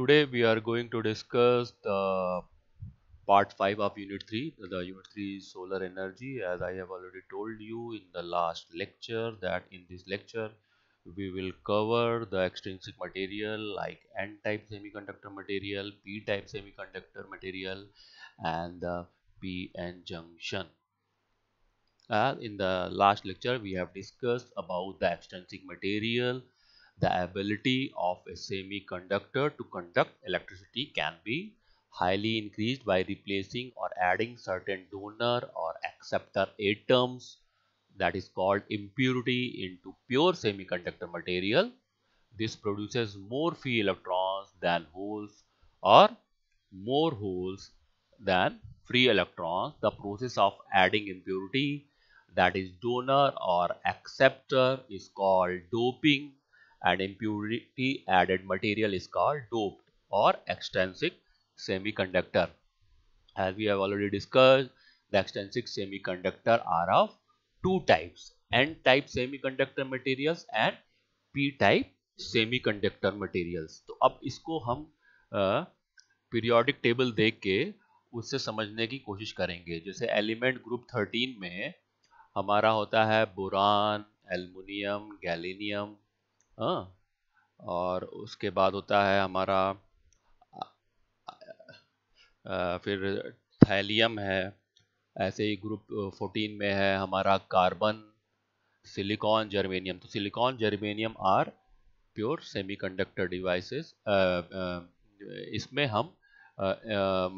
today we are going to discuss the part 5 of unit 3 the unit 3 solar energy as i have already told you in the last lecture that in this lecture we will cover the extrinsic material like n-type semiconductor material p-type semiconductor material and the p-n junction uh, in the last lecture we have discussed about the extrinsic material the ability of a semiconductor to conduct electricity can be highly increased by replacing or adding certain donor or acceptor atoms that is called impurity into pure semiconductor material. This produces more free electrons than holes or more holes than free electrons. The process of adding impurity that is donor or acceptor is called doping and impurity added material is called doped और extrinsic semiconductor as we have already discuss the extrinsic semiconductor are of two types N type semiconductor material and P type semiconductor material तो अब इसको हम periodic uh, table देख के उससे समझने की कोशिश करेंगे जैसे एलिमेंट ग्रुप थर्टीन में हमारा होता है बुरान एलमिनियम गैलिनियम हाँ और उसके बाद होता है हमारा फिर थैलियम है ऐसे ही ग्रुप 14 में है हमारा कार्बन सिलिकॉन जर्मेनियम तो silicon germanium are pure semiconductor devices इसमें हम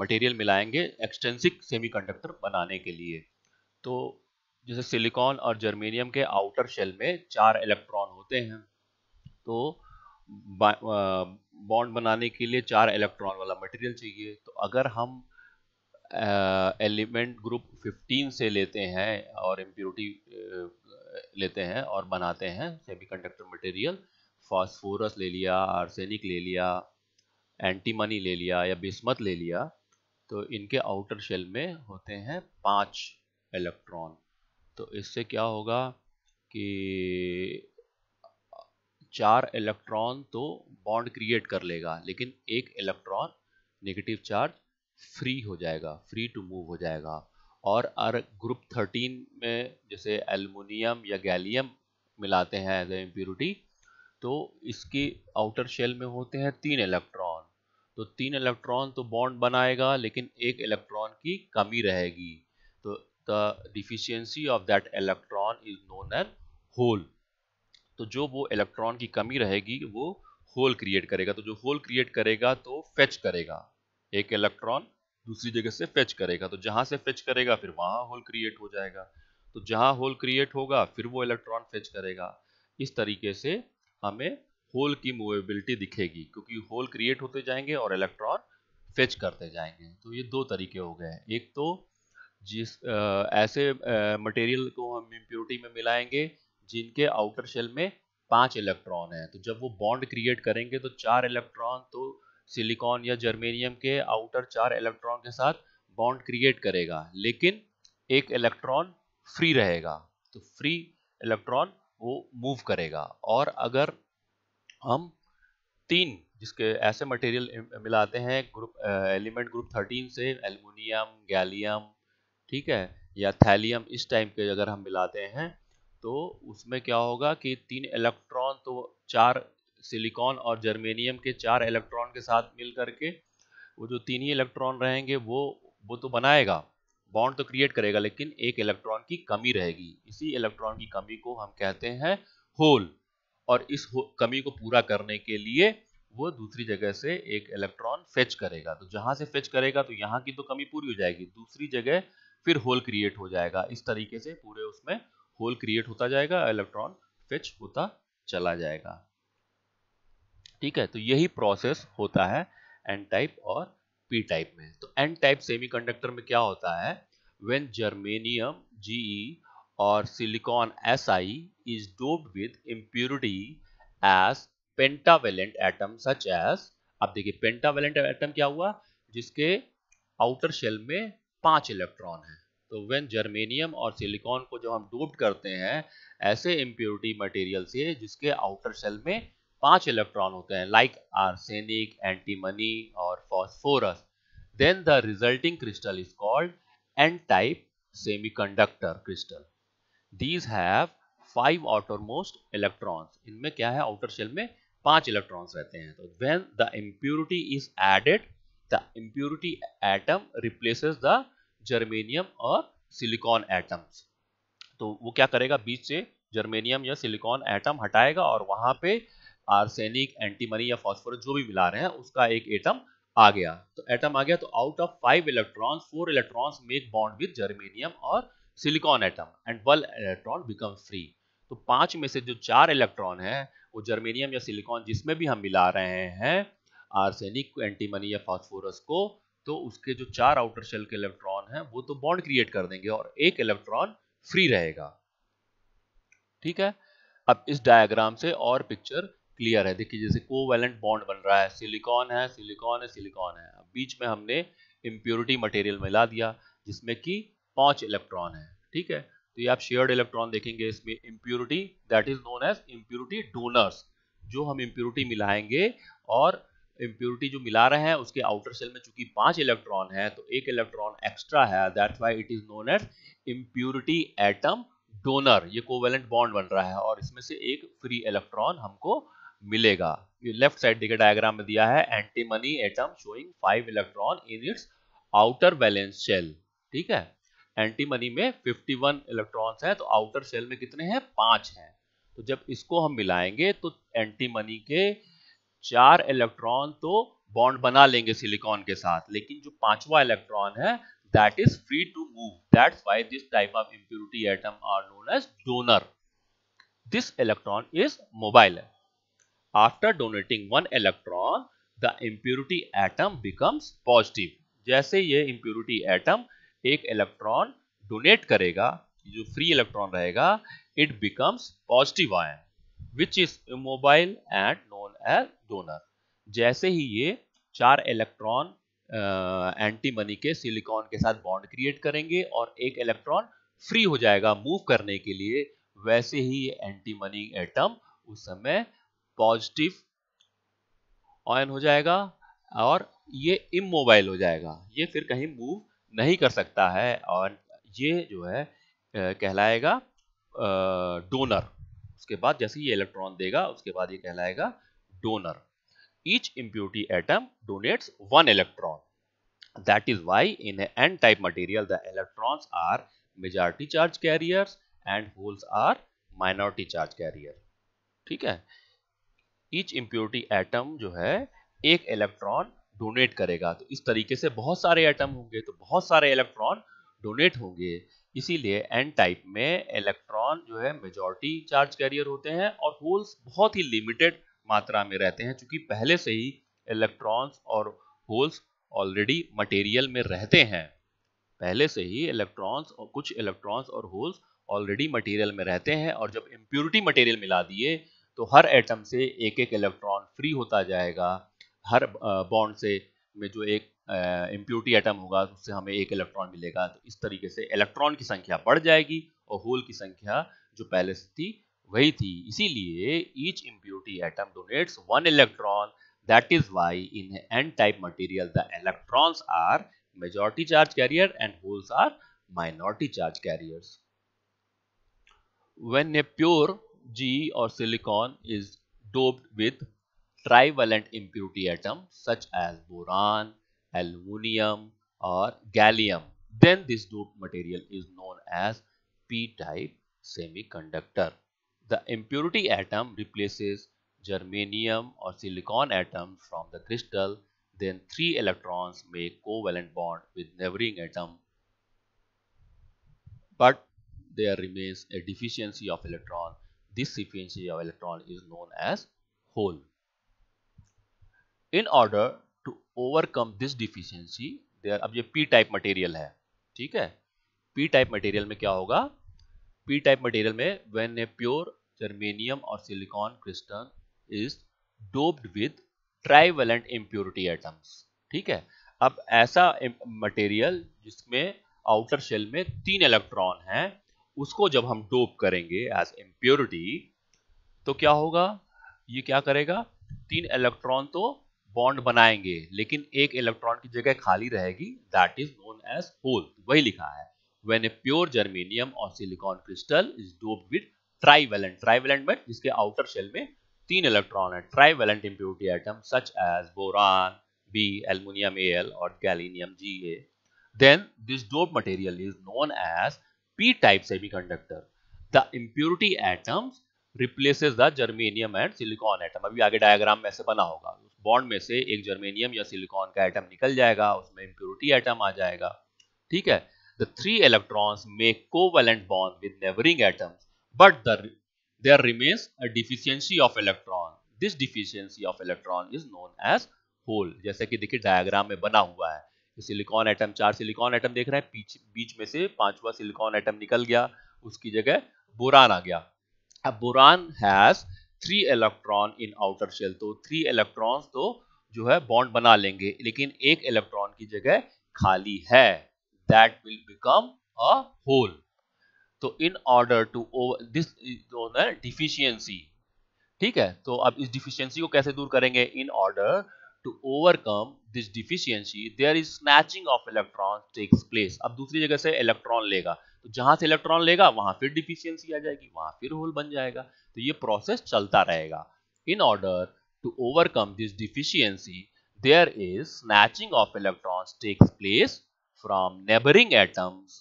मटेरियल मिलाएंगे एक्सटेंसिक सेमीकंडक्टर बनाने के लिए तो जैसे सिलिकॉन और जर्मेनियम के आउटर शेल में चार इलेक्ट्रॉन होते हैं तो बॉन्ड बनाने के लिए चार इलेक्ट्रॉन वाला मटेरियल चाहिए तो अगर हम एलिमेंट ग्रुप 15 से लेते हैं और इम्प्योरिटी लेते हैं और बनाते हैं सेमीकंडक्टर मटेरियल फास्फोरस ले लिया आर्सेनिक ले लिया एंटीमनी ले लिया या बिस्मत ले लिया तो इनके आउटर शेल में होते हैं पांच इलेक्ट्रॉन तो इससे क्या होगा कि चार इलेक्ट्रॉन तो बॉन्ड क्रिएट कर लेगा लेकिन एक इलेक्ट्रॉन नेगेटिव चार्ज फ्री हो जाएगा फ्री टू मूव हो जाएगा और अर ग्रुप थर्टीन में जैसे एल्युमिनियम या गैलियम मिलाते हैं एज ए तो इसके आउटर शेल में होते हैं तीन इलेक्ट्रॉन तो तीन इलेक्ट्रॉन तो बॉन्ड बनाएगा लेकिन एक इलेक्ट्रॉन की कमी रहेगी तो the deficiency of that electron is known an hole तो जो वो इलेक्ट्रॉन की कमी रहेगी वो होल क्रिएट करेगा तो जो होल क्रिएट करेगा तो फेच करेगा एक इलेक्ट्रॉन दूसरी जगह से फेच करेगा तो जहां से फेच करेगा फिर वहां होल क्रिएट हो जाएगा तो जहां होल क्रिएट होगा फिर वो इलेक्ट्रॉन फेच करेगा इस तरीके से हमें होल की मूवेबिलिटी दिखेगी क्योंकि होल क्रिएट होते जाएंगे और इलेक्ट्रॉन फेच करते जाएंगे तो ये दो तरीके हो गए एक तो जिस आ, ऐसे मटेरियल को हम इम्प्योरिटी में मिलाएंगे जिनके आउटर शेल में पांच इलेक्ट्रॉन है तो जब वो बॉन्ड क्रिएट करेंगे तो चार इलेक्ट्रॉन तो सिलिकॉन या जर्मेनियम के आउटर चार इलेक्ट्रॉन के साथ बॉन्ड क्रिएट करेगा लेकिन एक इलेक्ट्रॉन फ्री रहेगा तो फ्री इलेक्ट्रॉन वो मूव करेगा और अगर हम तीन जिसके ऐसे मटेरियल मिलाते हैं ग्रुप एलिमेंट ग्रुप थर्टीन से एल्यूमिनियम गैलियम ठीक है या थैलियम इस टाइप के अगर हम मिलाते हैं तो उसमें क्या होगा कि तीन इलेक्ट्रॉन तो चार सिलिकॉन और जर्मेनियम के चार इलेक्ट्रॉन के साथ मिल करके वो जो तीन ही इलेक्ट्रॉन रहेंगे वो वो तो बनाएगा बॉन्ड तो क्रिएट करेगा लेकिन एक इलेक्ट्रॉन की कमी रहेगी इसी इलेक्ट्रॉन की कमी को हम कहते हैं होल और इस हो कमी को पूरा करने के लिए वो दूसरी जगह से एक इलेक्ट्रॉन फेच करेगा तो जहां से फेच करेगा तो यहाँ की तो कमी पूरी हो जाएगी दूसरी जगह फिर होल क्रिएट हो जाएगा इस तरीके से पूरे उसमें होल क्रिएट होता जाएगा इलेक्ट्रॉन फिच होता चला जाएगा ठीक है तो यही प्रोसेस होता है एन टाइप और पी टाइप में तो एन टाइप सेमीकंडक्टर में क्या होता है व्हेन जर्मेनियम germanium और silicon S I is doped with impurity as pentavalent atom such as आप देखिए पेंटावेलेंट एटम क्या हुआ जिसके आउटर शेल में पांच इलेक्ट्रॉन है तो वेन जर्मेनियम और सिलिकॉन को जब हम डोप्ड करते हैं ऐसे इम्प्योरिटी मटेरियल से जिसके आउटर सेल में पांच इलेक्ट्रॉन होते हैं लाइक आर्सेनिक एंटीमनी और phosphorus then the resulting crystal is called N type semiconductor crystal these have five outermost electrons इनमें क्या है आउटर शेल में पांच इलेक्ट्रॉन्स रहते हैं तो when the impurity is added the impurity atom replaces the germanium और सिलिकॉन एटम्स तो वो क्या करेगा बीच से जर्मेनियम या सिलिकॉन एटम हटाएगा और वहां पे आर्सेनिक एंटीमनी या फॉस्फोरस जो भी मिला रहे हैं उसका एक एटम आ गया तो एटम आ गया तो out of five electrons four electrons make bond with germanium और silicon atom and one electron become free तो पांच में से जो चार इलेक्ट्रॉन है वो जर्मेनियम या सिलिकॉन जिसमें भी हम मिला रहे हैं आर्सेनिक एंटीमनी या फॉस्फोरस को तो उसके जो चार आउटर शेल के इलेक्ट्रॉन हैं वो तो बॉन्ड क्रिएट कर देंगे और एक इलेक्ट्रॉन फ्री रहेगा ठीक है अब इस डायग्राम से और पिक्चर क्लियर है देखिए जैसे कोवेलेंट बॉन्ड बन रहा है सिलिकॉन है सिलिकॉन है सिलिकॉन है अब बीच में हमने इम्प्योरिटी मटेरियल मिला दिया जिसमें कि पांच इलेक्ट्रॉन है ठीक है तो ये आप शेयर्ड इलेक्ट्रॉन देखेंगे इसमें impurity that is known as impurity donors जो हम इम्प्योरिटी मिलाएंगे और इम्प्योरिटी जो मिला रहे हैं उसके आउटर सेल में चूंकि पांच इलेक्ट्रॉन है तो एक इलेक्ट्रॉन एक्स्ट्रा है that's why it is known as impurity atom donor ये कोवेलेंट बॉन्ड बन रहा है और इसमें से एक फ्री इलेक्ट्रॉन हमको मिलेगा ये लेफ्ट साइड देखिए डायग्राम में दिया है antimony atom showing five electron in its outer valence shell ठीक है एंटीमनी में 51 इलेक्ट्रॉन्स हैं तो आउटर सेल में कितने हैं पांच हैं तो जब इसको हम मिलाएंगे तो एंटीमनी के चार इलेक्ट्रॉन तो बॉन्ड बना लेंगे सिलिकॉन के साथ लेकिन जो पांचवा इलेक्ट्रॉन है that is free to move that's why this type of impurity atom are known as donor this electron is mobile after donating one electron the impurity atom becomes positive जैसे ये impurity atom एक electron donate करेगा जो free electron रहेगा it becomes positive ion which is immobile and a donor जैसे ही ये चार इलेक्ट्रॉन एंटीमनी के सिलिकॉन के साथ बॉन्ड क्रिएट करेंगे और एक इलेक्ट्रॉन फ्री हो जाएगा मूव करने के लिए वैसे ही एंटीमनी एटम उस समय पॉजिटिव ऑयन हो जाएगा और ये इमोबाइल हो जाएगा ये फिर कहीं मूव नहीं कर सकता है और ये जो है कहलाएगा डोनर उसके बाद जैसे ये इलेक्ट्रॉन देगा उसके बाद ये कहलाएगा donor. Each impurity atom donates one electron. That is why in an n-type material the electrons are majority charge carriers and holes are minority charge carrier. ठीक है ईच इम्प्योरिटी एटम जो है एक इलेक्ट्रॉन डोनेट करेगा तो इस तरीके से बहुत सारे एटम होंगे तो बहुत सारे इलेक्ट्रॉन डोनेट होंगे इसीलिए एन टाइप में इलेक्ट्रॉन जो है मेजॉरिटी चार्ज कैरियर होते हैं और होल्स बहुत ही लिमिटेड मात्रा में रहते हैं चूंकि पहले से ही इलेक्ट्रॉन्स और होल्स ऑलरेडी मटेरियल में रहते हैं पहले से ही इलेक्ट्रॉन्स और कुछ इलेक्ट्रॉन्स और होल्स ऑलरेडी मटेरियल में रहते हैं और जब इम्प्योरिटी मटेरियल मिला दिए तो हर एटम से एक एक इलेक्ट्रॉन फ्री होता जाएगा हर बॉन्ड से में जो एक इम्प्योरिटी एटम होगा उससे हमें एक इलेक्ट्रॉन मिलेगा तो इस तरीके से इलेक्ट्रॉन की संख्या बढ़ जाएगी और होल की संख्या जो पहले से थी वही थी इसीलिए each impurity atom donates one electron that is why in N type material the electrons are majority charge carrier and holes are minority charge carriers when a pure G और silicon is doped with trivalent impurity atom such as boron aluminium और gallium then this dope material is known as P type semiconductor The impurity atom replaces germanium or silicon atom from the crystal then three electrons make covalent bond with neighboring atom but there remains a deficiency of electron this deficiency of electron is known as hole in order to overcome this deficiency there ab ye p type material hai theek hai p type material mein kya hoga P type material में when a pure germanium और silicon crystal is doped with trivalent impurity atoms ठीक है अब ऐसा material जिसमें outer shell में तीन electron हैं उसको जब हम डोप करेंगे एज इम्प्योरिटी तो क्या होगा ये क्या करेगा तीन इलेक्ट्रॉन तो बॉन्ड बनाएंगे लेकिन एक इलेक्ट्रॉन की जगह खाली रहेगी that is known as hole वही लिखा है when a pure germanium or silicon crystal is doped with trivalent trivalent में जिसके outer shell में तीन इलेक्ट्रॉन है trivalent impurity atom such as boron B aluminium Al और gallium Ga then this doped material is known as p-type semiconductor the impurity atoms replaces the germanium and silicon atom अभी आगे diagram में ऐसे बना होगा bond में से एक जर्मेनियम या सिलिकॉन का एटम निकल जाएगा उसमें इम्प्योरिटी एटम आ जाएगा ठीक है the three electrons make covalent bond with neighboring atoms but the, there remains a deficiency of electron this deficiency of electron is known as hole जैसे कि देखिए डायग्राम में बना हुआ है सिलिकॉन एटम चार सिलिकॉन एटम देख रहे हैं बीच बीच में से पांचवा सिलिकॉन एटम निकल गया उसकी जगह बोरान आ गया अब boron has three electron in outer shell तो थ्री इलेक्ट्रॉन्स तो जो है बॉन्ड बना लेंगे लेकिन एक इलेक्ट्रॉन की जगह खाली है that will become a whole. तो in order to over this known as deficiency ठीक है तो अब इस डिफिशियंसी को कैसे दूर करेंगे in order to overcome this deficiency there is snatching of electron takes place अब दूसरी जगह से इलेक्ट्रॉन लेगा तो जहां से इलेक्ट्रॉन लेगा वहां फिर डिफिशियंसी आ जाएगी वहां फिर होल बन जाएगा तो ये प्रोसेस चलता रहेगा in order to overcome this deficiency there is snatching of electron takes place from neighboring atoms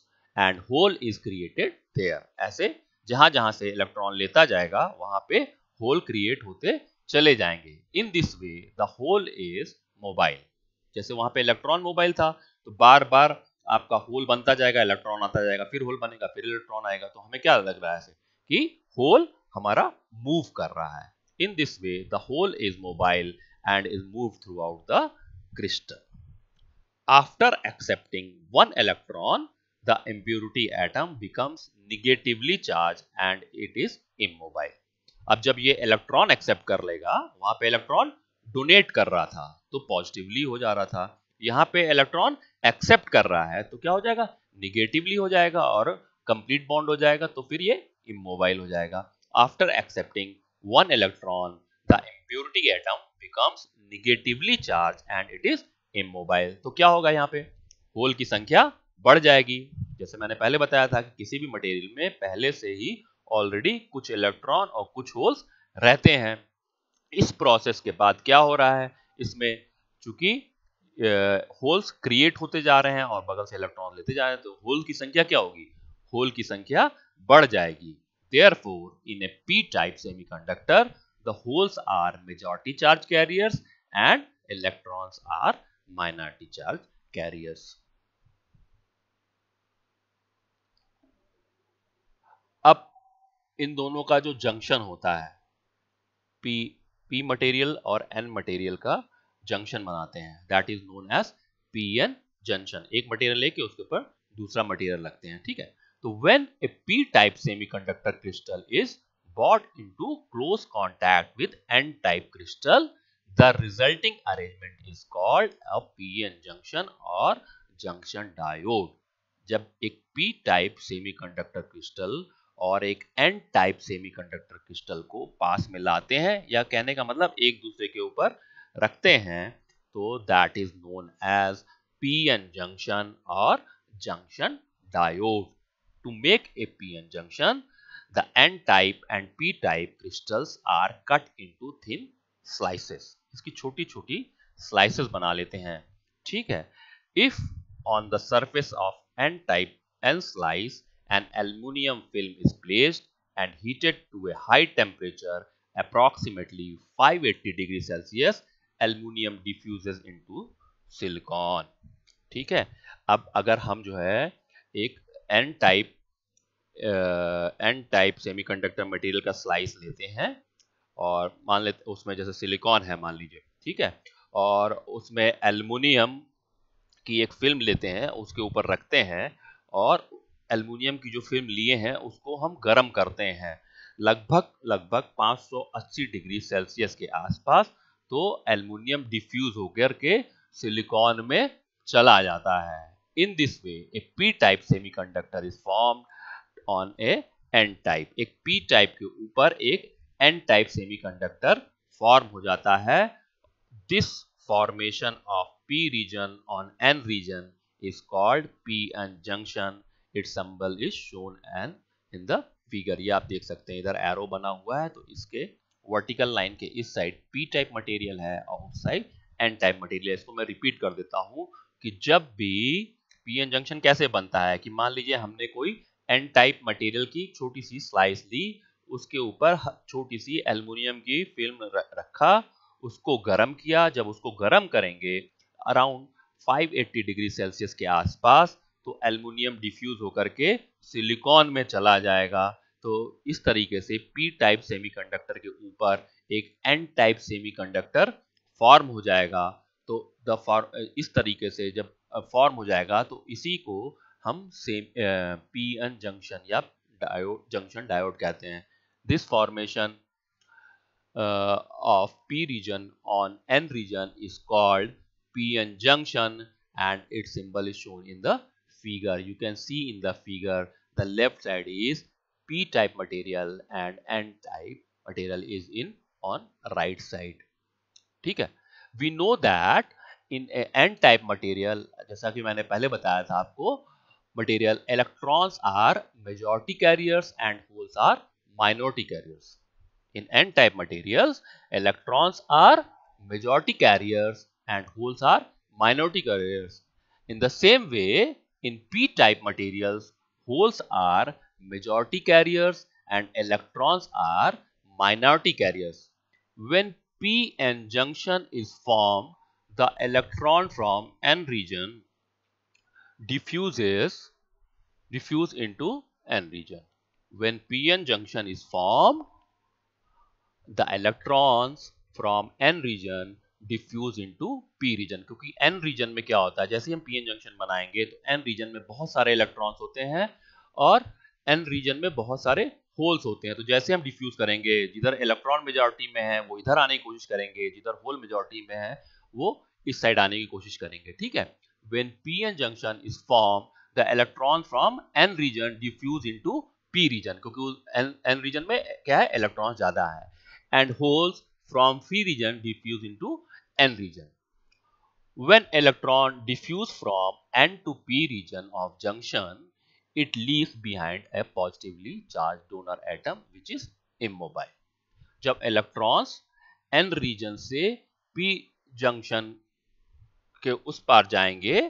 and hole is created there. ऐसे जहां जहां से इलेक्ट्रॉन लेता जाएगा वहां पे होल क्रिएट होते चले जाएंगे in this way the hole is mobile जैसे वहां पे इलेक्ट्रॉन मोबाइल था तो बार बार आपका होल बनता जाएगा इलेक्ट्रॉन आता जाएगा फिर होल बनेगा फिर इलेक्ट्रॉन आएगा तो हमें क्या लग रहा है ऐसे कि होल हमारा मूव कर रहा है in this way the hole is mobile and is move throughout the crystal After accepting one electron, the impurity atom becomes negatively charged and it is immobile. अब जब ये इलेक्ट्रॉन एक्सेप्ट कर लेगा वहां पे इलेक्ट्रॉन डोनेट कर रहा था तो पॉजिटिवली हो जा रहा था यहाँ पे इलेक्ट्रॉन एक्सेप्ट कर रहा है तो क्या हो जाएगा निगेटिवली हो जाएगा और कंप्लीट बॉन्ड हो जाएगा तो फिर ये इमोबाइल हो जाएगा after accepting one electron the impurity atom becomes negatively charge and it is immobile mobile तो क्या होगा यहाँ पे होल की संख्या बढ़ जाएगी जैसे मैंने पहले बताया था कि किसी भी मटेरियल में पहले से ही ऑलरेडी कुछ इलेक्ट्रॉन और कुछ होल्स रहते हैं इस प्रोसेस के बाद क्या हो रहा है इसमें चूंकि होल्स क्रिएट होते जा रहे हैं और बगल से इलेक्ट्रॉन लेते जा रहे हैं तो होल की संख्या क्या होगी होल की संख्या बढ़ जाएगी in a P type semiconductor the holes are majority charge carriers and electrons are minority charge carriers. अब इन दोनों का जो जंक्शन होता है P P मटेरियल और N मटेरियल का जंक्शन बनाते हैं that is known as P N junction एक मटेरियल लेके उसके ऊपर दूसरा मटेरियल लगते हैं ठीक है तो when a P type semiconductor crystal is into close contact with N type crystal the resulting arrangement is called a pn junction or junction diode jab ek p type semiconductor crystal और एक N type semiconductor crystal को पास में लाते हैं या कहने का मतलब एक दूसरे के ऊपर रखते हैं तो that is known as PN junction और junction diode to make a P N junction the N type and P type crystals are cut into thin slices इसकी छोटी छोटी स्लाइसेस बना लेते हैं ठीक है if on the surface of N type N slice an aluminium film is placed and heated to a high temperature approximately 580 degree celsius aluminium diffuses into silicon ठीक है अब अगर हम जो है एक N type N type semiconductor material का slice लेते हैं और मान लेते उसमें जैसे सिलिकॉन है मान लीजिए ठीक है और उसमें एलमिनियम की एक फिल्म लेते हैं उसके ऊपर रखते हैं और एलमिनियम की जो फिल्म लिए हैं उसको हम गर्म करते हैं लगभग लगभग 580 डिग्री सेल्सियस के आसपास तो एल्युमिनियम डिफ्यूज होकर के सिलिकॉन में चला जाता है in this way a P type semiconductor is form on a N type एक पी टाइप के ऊपर एक एन टाइप सेमीकंडक्टर फॉर्म हो जाता है this formation of P region on N region is called P N junction its symbol is shown an in the figure ये आप देख सकते हैं इधर एरो बना हुआ है तो इसके वर्टिकल लाइन के इस साइड पी टाइप मटेरियल है और उस साइड एन टाइप मटेरियल इसको मैं रिपीट कर देता हूं कि जब भी p-n junction कैसे बनता है कि मान लीजिए हमने कोई एन टाइप मटेरियल की छोटी सी स्लाइस ली उसके ऊपर छोटी सी एल्युमिनियम की फिल्म रखा उसको गर्म किया जब उसको गर्म करेंगे अराउंड 580 डिग्री सेल्सियस के आसपास तो एल्युमिनियम डिफ्यूज होकर के सिलिकॉन में चला जाएगा तो इस तरीके से पी टाइप सेमीकंडक्टर के ऊपर एक एन टाइप सेमीकंडक्टर फॉर्म हो जाएगा तो द इस तरीके से जब फॉर्म हो जाएगा तो इसी को हम सेम पी एन जंक्शन या डायोड जंक्शन डायोड कहते हैं This formation uh, of P region on N region is called PN junction and its symbol is shown in the figure. You can see in the figure the left side is P type material and N type material is in on right side. ठीक है we know that in N type material जैसा कि मैंने पहले बताया था आपको material electrons are majority carriers and holes are minority carriers. In n-type materials, electrons are majority carriers and holes are minority carriers. In the same way, in p-type materials, holes are majority carriers and electrons are minority carriers. When p-n junction is formed, the electron from n region diffuses diffuse into n region. when pn junction is formed the electrons from n region diffuse into p region kyunki n region mein kya hota hai jaise जैसे हम PN junction banayenge to n region mein bahut sare electrons hote hain aur n region mein bahut sare holes होते हैं तो जैसे हम diffuse करेंगे जिधर electron majority में है वो इधर आने की कोशिश करेंगे जिधर होल मेजोरिटी में है वो इस साइड आने की कोशिश करेंगे ठीक है when PN junction is form the electron from N region diffuse into P region क्योंकि एन रीजन में क्या है इलेक्ट्रॉन ज्यादा है and holes from P region diffuse into N region when electron diffuse from N to P region of junction it leave behind a positively charge donor atom which is immobile जब electron N region से P junction के उस पार जाएंगे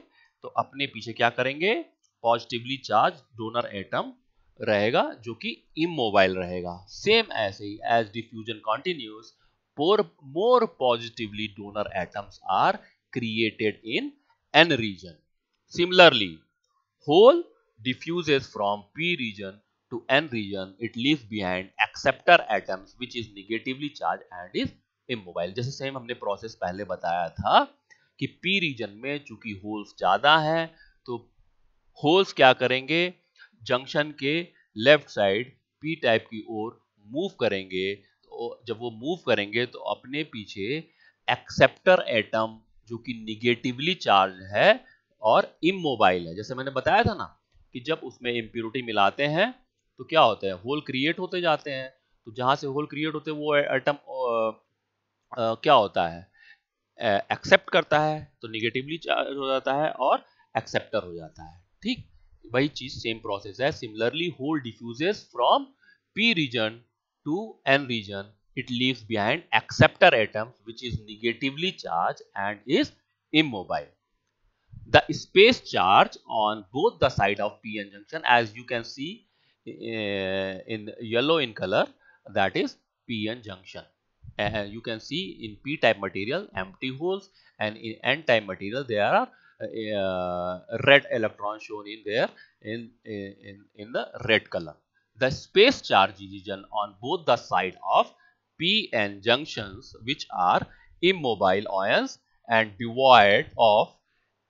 तो अपने पीछे क्या करेंगे पॉजिटिवली चार्ज डोनर एटम रहेगा जो कि इमोबाइल रहेगा सेम ऐसे ही as diffusion continues more positively donor atoms are created in N region. Similarly, whole diffuses from P region to N region. It leaves behind acceptor atoms which is negatively charged and is immobile. जैसे सेम हमने process पहले बताया था कि P reason में चूंकि holes ज्यादा हैं तो होल्स क्या करेंगे जंक्शन के लेफ्ट साइड पी टाइप की ओर मूव करेंगे तो जब वो मूव करेंगे तो अपने पीछे एक्सेप्टर एटम जो कि निगेटिवली चार्ज है और इमोबाइल है जैसे मैंने बताया था ना कि जब उसमें इम्प्योरिटी मिलाते हैं तो क्या होता है होल क्रिएट होते जाते हैं तो जहां से होल क्रिएट होते हैं वो एटम क्या होता है एक्सेप्ट करता है तो निगेटिवली चार्ज हो जाता है और एक्सेप्टर हो जाता है ठीक which is same process as similarly hole diffuses from p region to n region it leaves behind acceptor atoms which is negatively charged and is immobile the space charge on both the side of p-n junction as you can see uh, in yellow in color that is p-n junction and uh, eh, you can see in p-type material empty holes and in n-type material there are uh, red electron shown in there in, in, in the red color. The space charge region on both the side of p n junctions which are immobile ions and devoid of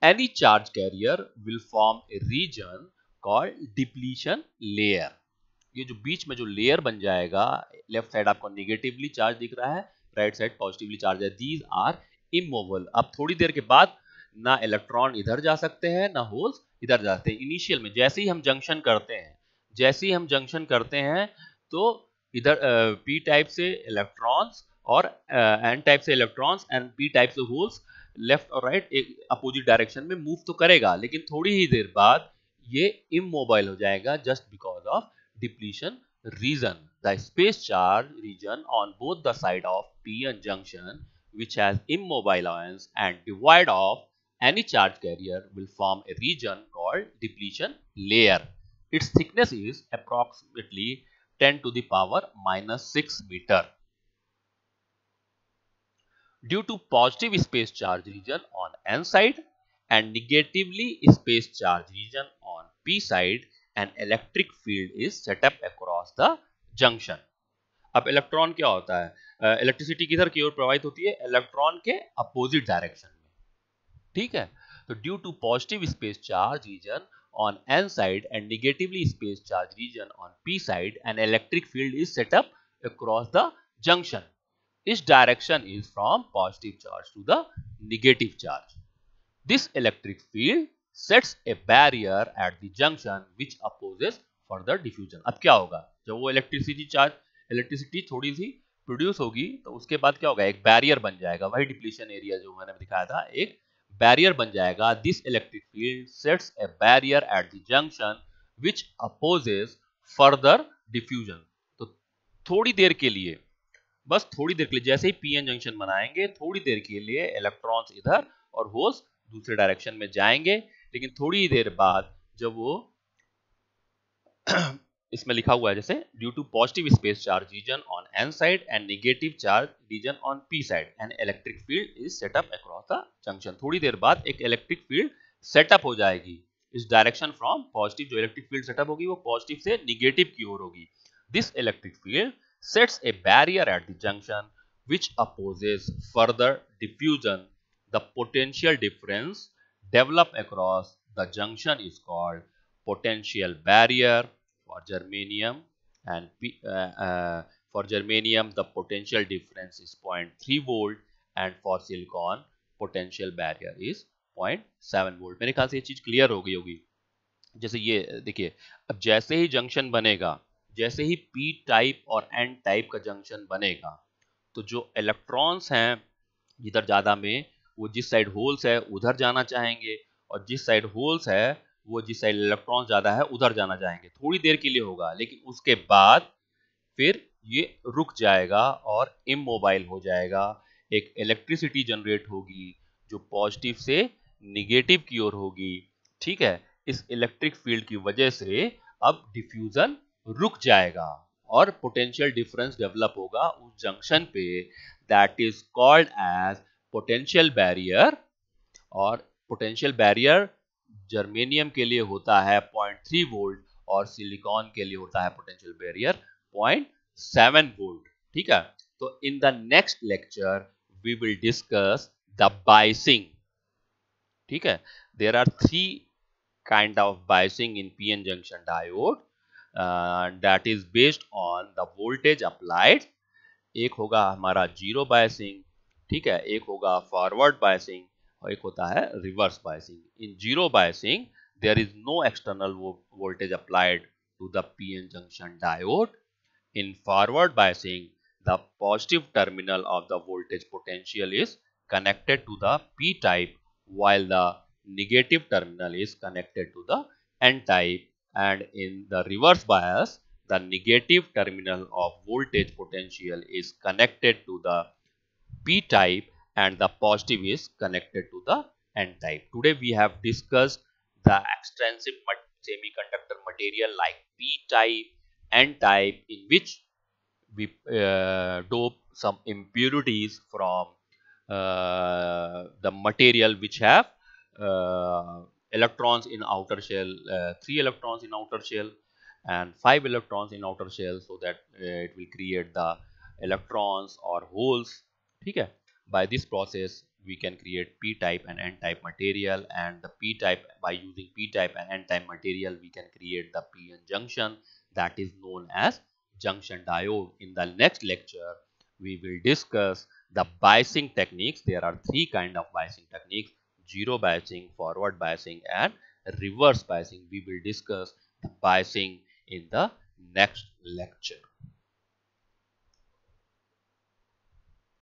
any charge carrier will form a region called depletion layer. ये जो बीच में जो layer बन जाएगा left side आपको negatively charge दिख रहा है राइट साइड पॉजिटिवली चार्ज है दीज आर इमोबल अब थोड़ी देर के बाद ना इलेक्ट्रॉन इधर जा सकते हैं ना होल्स इधर जाते हैं इनिशियल में जैसे ही हम जंक्शन करते हैं जैसे ही हम जंक्शन करते हैं तो इधर पी टाइप से इलेक्ट्रॉन्स और एन टाइप से इलेक्ट्रॉन्स एंड पी टाइप से होल्स लेफ्ट और राइट एक अपोजिट डायरेक्शन में मूव तो करेगा लेकिन थोड़ी ही देर बाद ये इमोबाइल हो जाएगा just because of depletion region the space charge region on both the side of P N junction which has immobile and devoid of any charge carrier will form a region called depletion layer. Its thickness is approximately 10 to the power minus 6 meter. Due to positive space charge region on N side and negatively space charge region on P side, an electric field is set up across the junction. अब electron क्या होता है electricity किधर की ओर प्रवाहित होती है electron के अपोजिट डायरेक्शन ठीक है तो due to positive space charge region on N side and negatively space charge region on P side an electric field is set up across the junction its direction is from positive charge to the negative charge this electric field sets a barrier at the junction which opposes further diffusion अब क्या होगा जब वो electricity charge electricity थोड़ी सी produce होगी तो उसके बाद क्या होगा एक बैरियर बन जाएगा वही डिप्लीशन एरिया जो मैंने दिखाया था एक बैरियर बन जाएगा this electric field sets a barrier at the junction which opposes further diffusion तो थोड़ी देर के लिए बस थोड़ी देर के लिए जैसे ही पीएन जंक्शन बनाएंगे थोड़ी देर के लिए इलेक्ट्रॉन्स इधर और होल्स दूसरे डायरेक्शन में जाएंगे लेकिन थोड़ी देर बाद जब वो इसमें लिखा हुआ है जैसे due to positive space charge region on N side and negative charge region on P side and electric field is set up across the junction थोड़ी देर बाद एक इलेक्ट्रिक फील्ड सेटअप हो जाएगी इस डायरेक्शन फ्रॉम पॉजिटिव जो इलेक्ट्रिक फील्ड सेटअप होगी वो पॉजिटिव से निगेटिव की ओर होगी this electric field sets a barrier at the junction which opposes further diffusion the potential difference develop across the junction is called potential barrier for germanium and P, uh, uh, for germanium the potential difference is 0.3 volt and for silicon potential barrier is 0.7 volt मेरे ख्याल से ये चीज clear हो गई होगी जैसे ये देखिए अब जैसे ही जंक्शन बनेगा जैसे ही पी टाइप और एन टाइप का जंक्शन बनेगा तो जो इलेक्ट्रॉन्स हैं जिधर ज़्यादा में वो जिस साइड होल्स है उधर जाना चाहेंगे और जिस साइड होल्स है वो जिस साइड इलेक्ट्रॉन ज़्यादा है उधर जाना चाहेंगे थोड़ी देर के लिए होगा लेकिन उसके बाद फिर ये रुक जाएगा और इमोबाइल हो जाएगा एक इलेक्ट्रिसिटी जनरेट होगी जो पॉजिटिव से निगेटिव की ओर होगी ठीक है इस इलेक्ट्रिक फील्ड की वजह से अब डिफ्यूज़न रुक जाएगा और पोटेंशियल डिफरेंस डेवलप होगा उस जंक्शन पे that is called as potential barrier और पोटेंशियल बैरियर जर्मेनियम के लिए होता है 0.3 वोल्ट और सिलिकॉन के लिए होता है पोटेंशियल बैरियर 0.7 वोल्ट ठीक है तो in the next lecture we will discuss the biasing ठीक है there are three kind of biasing in PN junction diode that is based on the voltage applied एक होगा हमारा जीरो बायसिंग ठीक है एक होगा फॉरवर्ड बायसिंग एक होता है reverse biasing in zero biasing there is no external voltage applied to the PN junction in forward biasing the positive terminal of the voltage potential is connected to the p type while the negative terminal is connected to the n type and in the reverse bias the negative terminal of voltage potential is connected to the p type and the positive is connected to the n type. Today we have discussed the extensive semiconductor material like p type, n type in which we uh, dope some impurities from uh, the material which have uh, electrons in outer shell, uh, 3 electrons in outer shell and 5 electrons in outer shell so that uh, it will create the electrons or holes. ठीक है by this process we can create p-type and n-type material and the p-type by using p-type and n-type material we can create the p-n junction that is known as junction diode in the next lecture we will discuss the biasing techniques there are three kind of biasing techniques zero biasing forward biasing and reverse biasing we will discuss the biasing in the next lecture